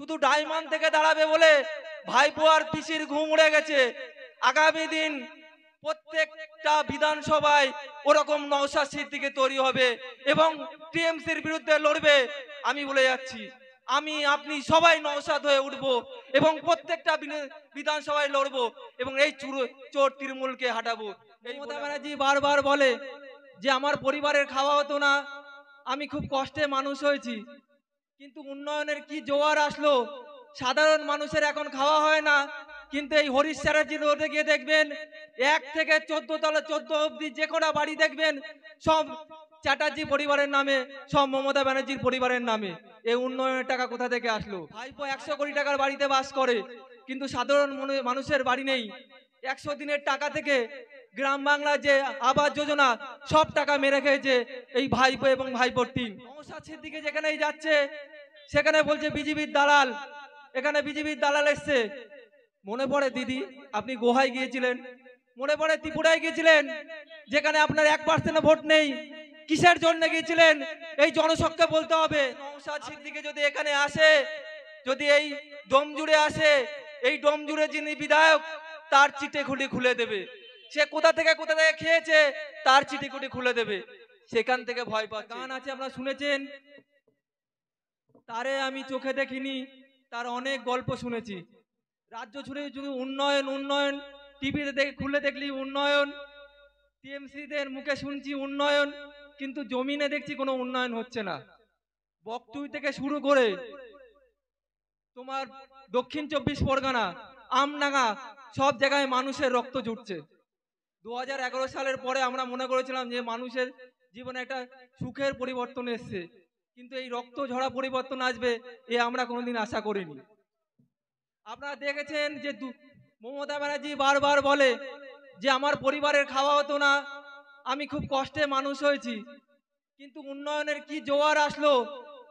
শুধু ডায়মন্ড থেকে দাঁড়াবে বলে ভাইপো আর পিসির ঘুম উড়ে গেছে আগামী দিন প্রত্যেকটা বিধানসভায় ওরকম নওশাদ দিকে তৈরি হবে এবং টিএমসির বিরুদ্ধে লড়বে আমি বলে যাচ্ছি আমি আপনি সবাই নওশাদ হয়ে উঠব এবং প্রত্যেকটা বিধানসভায় লড়ব এবং এই চোর তৃণমূলকে হাঁটাবো মমতা ব্যানার্জি বারবার বলে যে আমার পরিবারের খাওয়া হতো না আমি খুব কষ্টে মানুষ হয়েছি কিন্তু উন্নয়নের কি জোয়ার আসলো সাধারণ মানুষের এখন খাওয়া হয় না কিন্তু এই হরিশ চ্যাটার্জি রোডে গিয়ে দেখবেন এক থেকে চোদ্দ তলা চোদ্দ অবধি যে কটা বাড়ি দেখবেন সব চ্যাটার্জি পরিবারের নামে সব মমতা ব্যানার্জির পরিবারের নামে এই উন্নয়নের টাকা কোথা থেকে আসলো ভাইপো একশো কোটি টাকার বাড়িতে বাস করে কিন্তু সাধারণ মানুষের বাড়ি নেই একশো দিনের টাকা থেকে গ্রাম বাংলার যে আবাস যোজনা সব টাকা মেরে খেয়েছে এই ভাইপো এবং ভাইপোর টিম নৌসাছের দিকে যেখানেই যাচ্ছে সেখানে বলছে বিজেপির দালাল এখানে বিজেপির দালাল এসছে মনে পড়ে দিদি আপনি গোহায় গিয়েছিলেন মনে পড়ে ত্রিপুরায় গিয়েছিলেন যেখানে আপনার এক পার্সেন্ট ভোট নেই কিসের জন্য গিয়েছিলেন এই জনসংখ্যা বলতে হবে নৌসাদ সিদ্দিকে যদি এখানে আসে যদি এই জুড়ে আসে এই জুড়ে যিনি বিধায়ক তার চিটে খুলে খুলে দেবে সে কোথা থেকে কোথা থেকে খেয়েছে তার চিটিকুটি খুলে দেবে সেখান থেকে ভয় পা গান আছে আপনারা শুনেছেন তারে আমি চোখে দেখিনি তার অনেক গল্প শুনেছি রাজ্য ছুড়ে শুধু উন্নয়ন উন্নয়ন টিভিতে দেখে খুলে দেখলি উন্নয়ন টিএমসিদের মুখে শুনছি উন্নয়ন কিন্তু জমিনে দেখছি কোনো উন্নয়ন হচ্ছে না বক্তুই থেকে শুরু করে তোমার দক্ষিণ চব্বিশ পরগনা আমনাগা সব জায়গায় মানুষের রক্ত জুটছে দু সালের পরে আমরা মনে করেছিলাম যে মানুষের জীবনে একটা সুখের পরিবর্তন এসছে কিন্তু এই রক্ত ঝরা পরিবর্তন আসবে এ আমরা কোনোদিন আশা করিনি আপনারা দেখেছেন যে মমতা ব্যানার্জি বারবার বলে যে আমার পরিবারের খাওয়া হতো না আমি খুব কষ্টে মানুষ হয়েছি কিন্তু উন্নয়নের কি জোয়ার আসলো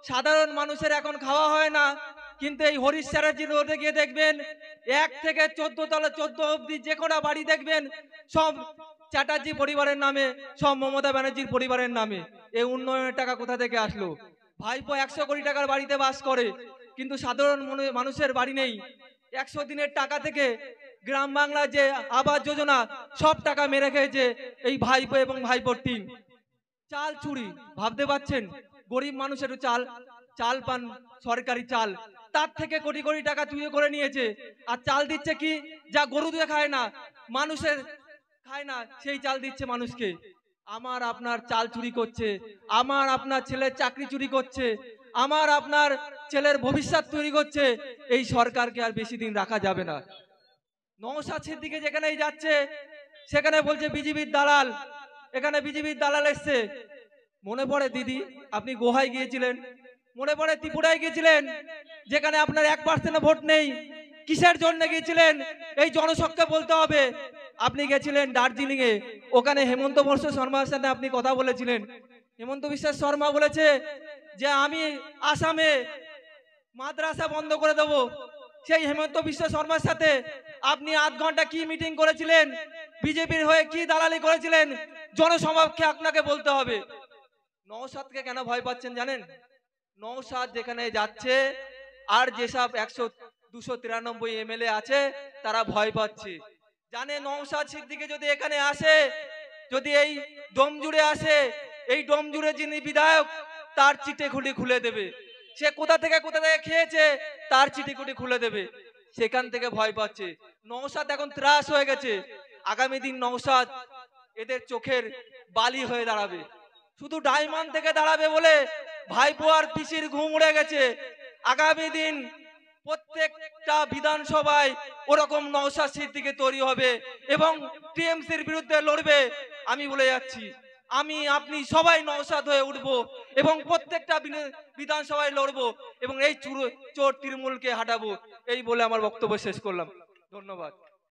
সাধারণ মানুষের এখন খাওয়া হয় না কিন্তু এই হরিশ চ্যাটার্জি রোডে গিয়ে দেখবেন এক থেকে চোদ্দ তলা চোদ্দ অবধি যে কটা বাড়ি দেখবেন সব চ্যাটার্জি পরিবারের নামে সব মমতা ব্যানার্জির পরিবারের নামে এই উন্নয়নের টাকা কোথা থেকে আসলো ভাইপো একশো কোটি টাকার বাড়িতে বাস করে কিন্তু সাধারণ মানুষের বাড়ি নেই একশো দিনের টাকা থেকে গ্রাম বাংলা যে আবাস যোজনা সব টাকা মেরে খেয়েছে এই ভাইপো এবং ভাইপোর টিম চাল চুরি ভাবতে পারছেন গরিব মানুষেরও চাল চাল পান সরকারি চাল তার থেকে কোটি কোটি টাকা চুরি করে নিয়েছে আর চাল দিচ্ছে কি যা গরু দিয়ে খায় না মানুষের খায় না সেই চাল দিচ্ছে মানুষকে আমার আপনার চাল চুরি করছে আমার আপনার ছেলের চাকরি চুরি করছে আমার আপনার ছেলের ভবিষ্যৎ চুরি করছে এই সরকারকে আর বেশি দিন রাখা যাবে না নৌসাছের দিকে যেখানেই যাচ্ছে সেখানে বলছে বিজেপির দালাল এখানে বিজেপির দালাল এসছে মনে পড়ে দিদি আপনি গোহায় গিয়েছিলেন মনে পড়ে ত্রিপুরায় গিয়েছিলেন যেখানে আপনার এক পার্সেন্ট ভোট নেই কিসের জন্য গিয়েছিলেন এই জনসংখ্যা বলতে হবে আপনি গেছিলেন দার্জিলিংয়ে ওখানে হেমন্ত বিশ্ব শর্মার সাথে আপনি কথা বলেছিলেন হেমন্ত বিশ্বাস শর্মা বলেছে যে আমি আসামে মাদ্রাসা বন্ধ করে দেব সেই হেমন্ত বিশ্ব শর্মার সাথে আপনি আধ ঘন্টা কি মিটিং করেছিলেন বিজেপির হয়ে কি দালালি করেছিলেন জনসমক্ষে আপনাকে বলতে হবে নওসাদকে কেন ভয় পাচ্ছেন জানেন নৌসাদ যেখানে যাচ্ছে আর যেসব একশো দুশো তিরানব্বই এমএলএ আছে তারা ভয় পাচ্ছে জানে নৌসাদ সিদ্দিকে যদি এখানে আসে যদি এই ডোমজুড়ে আসে এই ডোমজুড়ে যিনি বিধায়ক তার চিটে খুলি খুলে দেবে সে কোথা থেকে কোথা থেকে খেয়েছে তার চিঠি কুটি খুলে দেবে সেখান থেকে ভয় পাচ্ছে নৌসাদ এখন ত্রাস হয়ে গেছে আগামী দিন নৌসাদ এদের চোখের বালি হয়ে দাঁড়াবে শুধু ডায়মন্ড থেকে দাঁড়াবে বলে ভাইপো আর পিসির ঘুম উড়ে গেছে আগামী দিন প্রত্যেকটা বিধানসভায় ওরকম নওশাদ দিকে তৈরি হবে এবং টিএমসির বিরুদ্ধে লড়বে আমি বলে যাচ্ছি আমি আপনি সবাই নওশাদ হয়ে উঠব এবং প্রত্যেকটা বিধানসভায় লড়ব এবং এই চোর তৃণমূলকে হাঁটাবো এই বলে আমার বক্তব্য শেষ করলাম ধন্যবাদ